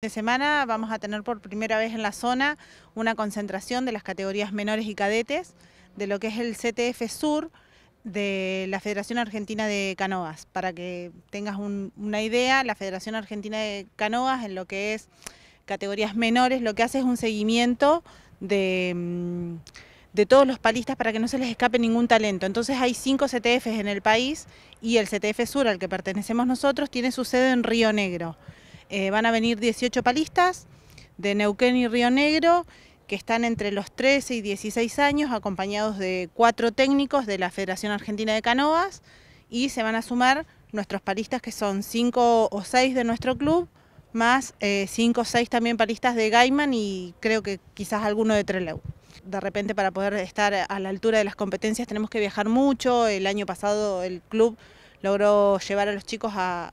de semana vamos a tener por primera vez en la zona una concentración de las categorías menores y cadetes de lo que es el CTF Sur de la Federación Argentina de Canoas. Para que tengas una idea, la Federación Argentina de Canoas en lo que es categorías menores lo que hace es un seguimiento de, mm, de todos los palistas para que no se les escape ningún talento. Entonces hay cinco CTFs en el país y el CTF Sur al que pertenecemos nosotros tiene su sede en Río Negro. Eh, van a venir 18 palistas de Neuquén y Río Negro que están entre los 13 y 16 años, acompañados de cuatro técnicos de la Federación Argentina de Canoas, y se van a sumar nuestros palistas que son cinco o seis de nuestro club, más eh, cinco o seis también palistas de Gaiman y creo que quizás alguno de Trelew de repente para poder estar a la altura de las competencias tenemos que viajar mucho. El año pasado el club logró llevar a los chicos a,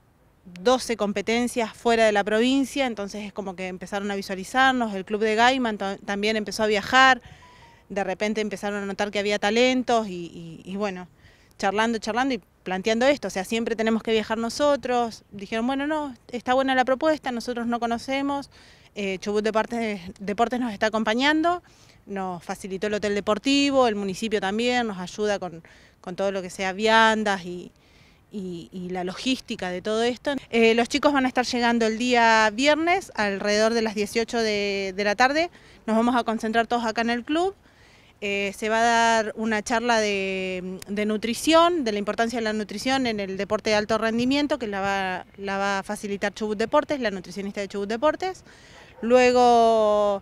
12 competencias fuera de la provincia, entonces es como que empezaron a visualizarnos, el club de Gaiman también empezó a viajar, de repente empezaron a notar que había talentos y, bueno, charlando, charlando y planteando esto, o sea, siempre tenemos que viajar nosotros, dijeron, bueno, no, está buena la propuesta, nosotros no conocemos, eh, Chubut Deportes, Deportes nos está acompañando, nos facilitó el hotel deportivo, el municipio también, nos ayuda con todo lo que sea viandas y y, la logística de todo esto. Eh, los chicos van a estar llegando el día viernes alrededor de las 18 de, la tarde. Nos vamos a concentrar todos acá en el club. Eh, se va a dar una charla de, nutrición, de la importancia de la nutrición en el deporte de alto rendimiento, que la va, a facilitar Chubut Deportes, la nutricionista de Chubut Deportes. Luego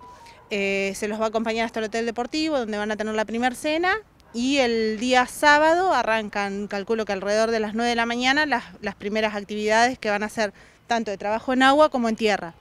eh, se los va a acompañar hasta el Hotel Deportivo, donde van a tener la primera cena y el día sábado arrancan, calculo que alrededor de las 9 de la mañana, las, las primeras actividades que van a ser tanto de trabajo en agua como en tierra.